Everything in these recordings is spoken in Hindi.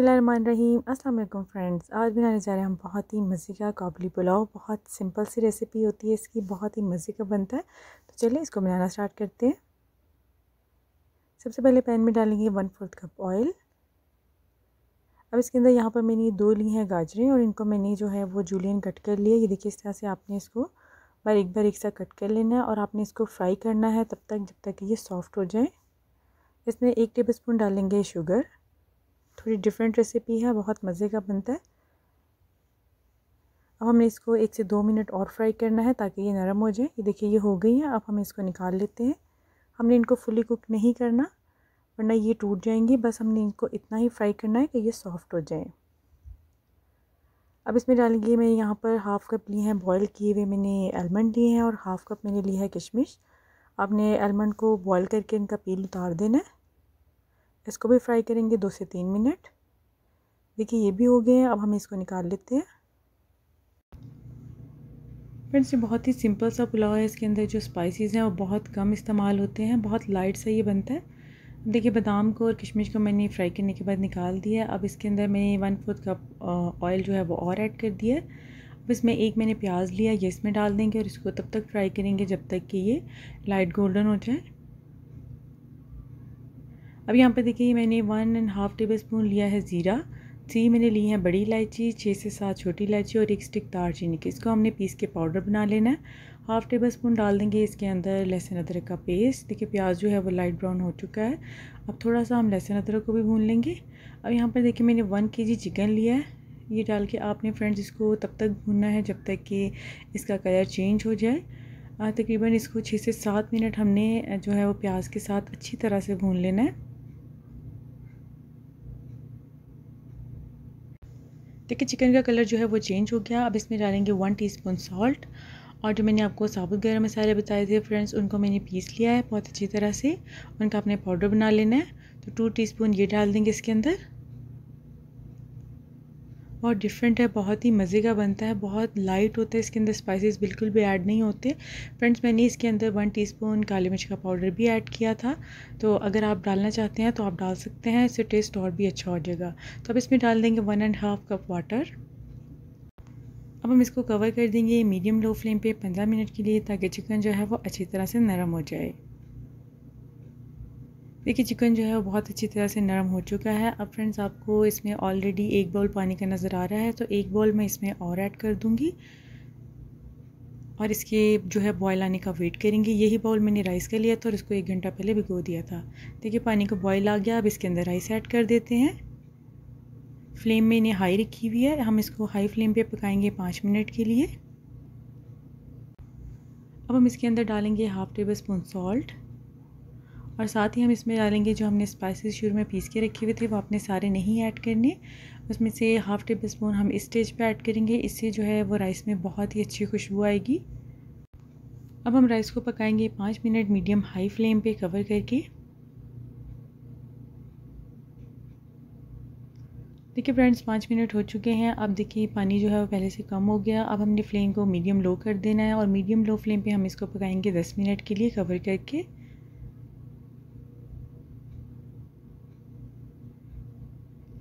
बिस्मिल्लाहिर्रहमानिर्रहीम अस्सलाम वालेकुम फ्रेंड्स आज बनाने जा रहे हैं हम बहुत ही मज़े का काबली पुलाव बहुत सिंपल सी रेसिपी होती है इसकी बहुत ही मज़े का बनता है तो चलिए इसको बनाना स्टार्ट करते हैं सबसे पहले पैन में डालेंगे वन फोर्थ कप ऑयल अब इसके अंदर यहाँ पर मैंने दो ली हैं गाजरें और इनको मैंने जो है वो जूलियन कट कर लिया ये देखिए इस तरह से आपने इसको बारीक बारीक सा कट कर लेना है और आपने इसको फ्राई करना है तब तक जब तक ये सॉफ्ट हो जाए इसमें एक टेबल स्पून डालेंगे शुगर थोड़ी डिफरेंट रेसिपी है बहुत मज़े का बनता है अब हमने इसको एक से दो मिनट और फ्राई करना है ताकि ये नरम हो जाए ये देखिए ये हो गई है अब हम इसको निकाल लेते हैं हमने इनको फुली कुक नहीं करना वरना ये टूट जाएंगी बस हमने इनको इतना ही फ्राई करना है कि ये सॉफ्ट हो जाए अब इसमें डालेंगे मैं यहाँ पर हाफ़ कप लिए हैं बॉईल किए हुए मैंने आलमंड लिए हैं और हाफ़ कप मैंने लिया है किशमिश आपने आलमंड को बॉईल करके इनका पील उतार देना है इसको भी फ्राई करेंगे दो से तीन मिनट देखिए ये भी हो गए हैं अब हम इसको निकाल लेते हैं फ्रेंड्स ये बहुत ही सिंपल सा पुलाव है इसके अंदर जो स्पाइसेस हैं वो बहुत कम इस्तेमाल होते हैं बहुत लाइट सा ये बनता है देखिए बादाम को और किशमिश को मैंने फ्राई करने के बाद निकाल दिया अब इसके अंदर मैंने वन फोर्थ कप ऑयल जो है वो और ऐड कर दिया अब इसमें एक मैंने प्याज लिया ये इसमें डाल देंगे और इसको तब तक फ्राई करेंगे जब तक कि ये लाइट गोल्डन हो जाए अब यहाँ पर देखिए मैंने one and half tablespoon लिया है ज़ीरा थ्री मैंने ली है बड़ी इलायची छः से सात छोटी इलायची और एक स्टिक दारचीनी की इसको हमने पीस के पाउडर बना लेना है हाफ़ टेबल स्पून डाल देंगे इसके अंदर लहसुन अदरक का पेस्ट देखिए प्याज जो है वो लाइट ब्राउन हो चुका है अब थोड़ा सा हम लहसुन अदरक को भी भून लेंगे अब यहाँ पर देखिए मैंने वन के जी चिकन लिया है ये डाल के आपने फ्रेंड्स इसको तब तक भूनना है जब तक कि इसका कलर चेंज हो जाए तकरीबन इसको छः से सात मिनट हमने जो है वो प्याज के साथ अच्छी तरह से भून लेना है देखिए चिकन का कलर जो है वो चेंज हो गया अब इसमें डालेंगे वन टीस्पून सॉल्ट और जो मैंने आपको साबुत गर्म मसाले बताए थे फ्रेंड्स उनको मैंने पीस लिया है बहुत अच्छी तरह से उनका आपने पाउडर बना लेना है तो टू टीस्पून ये डाल देंगे इसके अंदर बहुत डिफरेंट है बहुत ही मज़े का बनता है बहुत लाइट होता है इसके अंदर स्पाइसेस बिल्कुल भी ऐड नहीं होते फ्रेंड्स मैंने इसके अंदर वन टीस्पून काली मिर्च का पाउडर भी ऐड किया था तो अगर आप डालना चाहते हैं तो आप डाल सकते हैं इससे टेस्ट और भी अच्छा हो जाएगा तो अब इसमें डाल देंगे one and half cup water अब हम इसको कवर कर देंगे मीडियम लो फ्लेम पर पंद्रह मिनट के लिए ताकि चिकन जो है वो अच्छी तरह से नरम हो जाए देखिए चिकन जो है वो बहुत अच्छी तरह से नरम हो चुका है अब फ्रेंड्स आपको इसमें ऑलरेडी एक बॉल पानी का नज़र आ रहा है तो एक बॉल मैं इसमें और ऐड कर दूँगी और इसके जो है बॉयल आने का वेट करेंगे यही बाउल मैंने राइस का लिया था और इसको एक घंटा पहले भिगो दिया था देखिए पानी का बॉयल आ गया अब इसके अंदर राइस ऐड कर देते हैं फ्लेम में इन्हें हाई रखी हुई है हम इसको हाई फ्लेम पर पकाएँगे पाँच मिनट के लिए अब हम इसके अंदर डालेंगे हाफ़ टेबल स्पून सॉल्ट और साथ ही हम इसमें डालेंगे जो हमने स्पाइसेस शुरू में पीस के रखे हुए थे वो आपने सारे नहीं ऐड करने उसमें से हाफ़ टेबल स्पून हम इस स्टेज पे ऐड करेंगे इससे जो है वो राइस में बहुत ही अच्छी खुशबू आएगी अब हम राइस को पकाएंगे पाँच मिनट मीडियम हाई फ्लेम पर कवर करके देखिए फ्रेंड्स पाँच मिनट हो चुके हैं अब देखिए पानी जो है वो पहले से कम हो गया अब हमने फ्लेम को मीडियम लो कर देना है और मीडियम लो फ्लेम पे हम इसको पकाएंगे दस मिनट के लिए कवर करके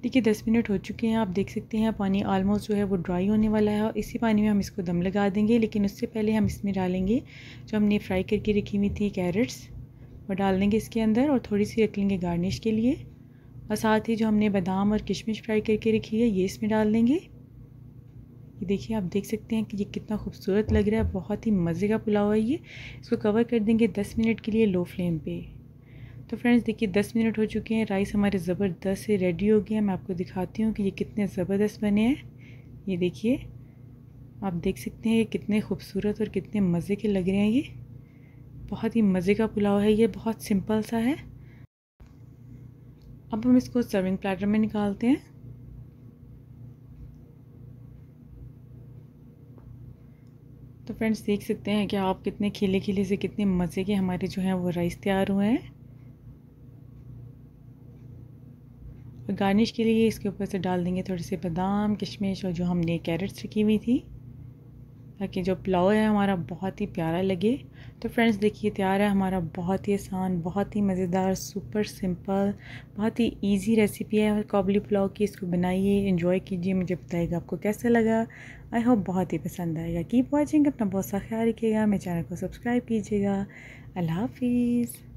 देखिए दस मिनट हो चुके हैं आप देख सकते हैं पानी आलमोस्ट जो है वो ड्राई होने वाला है और इसी पानी में हम इसको दम लगा देंगे लेकिन उससे पहले हम इसमें डालेंगे जो हमने फ्राई करके रखी हुई थी कैरेट्स वो डाल देंगे इसके अंदर और थोड़ी सी रख लेंगे गार्निश के लिए और साथ ही जो हमने बादाम और किशमिश फ्राई करके रखी है ये इसमें डाल देंगे ये देखिए आप देख सकते हैं कि ये कितना खूबसूरत लग रहा है बहुत ही मज़े का पुलाव है ये इसको कवर कर देंगे दस मिनट के लिए लो फ्लेम पे तो फ्रेंड्स देखिए दस मिनट हो चुके हैं राइस हमारे ज़बरदस्त से रेडी हो गया मैं आपको दिखाती हूँ कि ये कितने ज़बरदस्त बने हैं ये देखिए आप देख सकते हैं ये कितने खूबसूरत और कितने मज़े के लग रहे हैं ये बहुत ही मज़े का पुलाव है ये बहुत सिंपल सा है अब हम इसको सर्विंग प्लेटर में निकालते हैं तो फ्रेंड्स देख सकते हैं कि आप कितने खिले खिले से कितने मज़े के हमारे जो हैं वो राइस तैयार हुए हैं गार्निश के लिए इसके ऊपर से डाल देंगे थोड़े से बादाम किशमिश और जो हमने कैरेट्स रखी हुई थी ताकि जो पुलाव है हमारा बहुत ही प्यारा लगे तो फ्रेंड्स देखिए तैयार है हमारा बहुत ही आसान बहुत ही मज़ेदार सुपर सिंपल बहुत ही इजी रेसिपी है काबली पुलाव की इसको बनाइए एंजॉय कीजिए मुझे बताइएगा आपको कैसा लगा आई होप बहुत ही पसंद आएगा कीप वॉचिंग अपना बहुत सा ख्याल रखिएगा मेरे चैनल को सब्सक्राइब कीजिएगा अल्लाह हाफिज़